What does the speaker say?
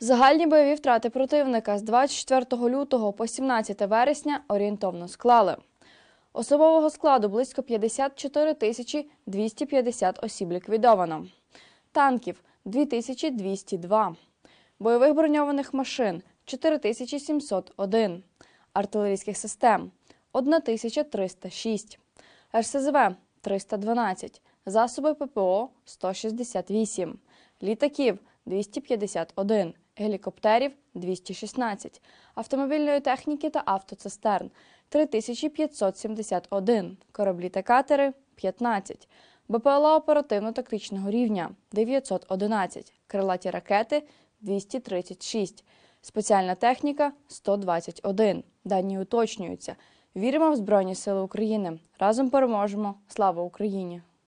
Загальні бойові втрати противника з 24 лютого по 17 вересня орієнтовно склали. Особового складу близько 54 тисячі 250 осіб ліквідовано, танків 2202, бойових броньованих машин 4701, артилерійських систем 1306, РСЗВ 312, засоби ППО 168, літаків 251, гелікоптерів 216, автомобільної техніки та автоцистерн 3571, кораблі та катери 15, БПЛА оперативно-тактичного рівня 911, крилаті ракети 236, спеціальна техніка 121. Дані уточнюються. Віримо в Збройні Сили України. Разом переможемо. Слава Україні!